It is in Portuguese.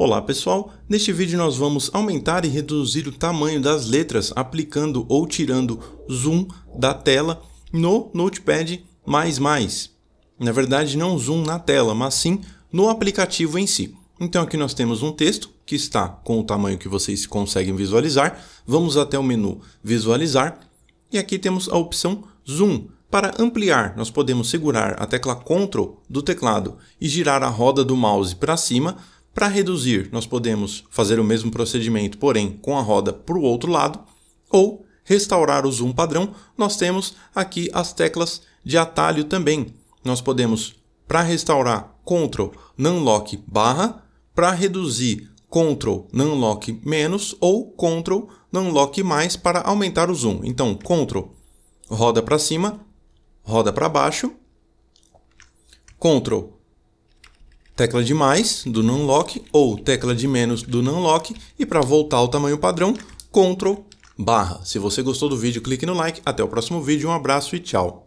Olá pessoal, neste vídeo nós vamos aumentar e reduzir o tamanho das letras aplicando ou tirando zoom da tela no Notepad++. Na verdade não zoom na tela, mas sim no aplicativo em si. Então aqui nós temos um texto que está com o tamanho que vocês conseguem visualizar. Vamos até o menu visualizar e aqui temos a opção zoom. Para ampliar, nós podemos segurar a tecla CTRL do teclado e girar a roda do mouse para cima para reduzir, nós podemos fazer o mesmo procedimento, porém com a roda para o outro lado, ou restaurar o zoom padrão, nós temos aqui as teclas de atalho também. Nós podemos, para restaurar, Ctrl Nunlock barra, para reduzir, Ctrl Nunlock menos ou Ctrl Nunlock mais para aumentar o zoom. Então, Ctrl roda para cima, roda para baixo, Ctrl tecla de mais do non lock ou tecla de menos do non lock e para voltar ao tamanho padrão, Ctrl barra. Se você gostou do vídeo, clique no like. Até o próximo vídeo, um abraço e tchau.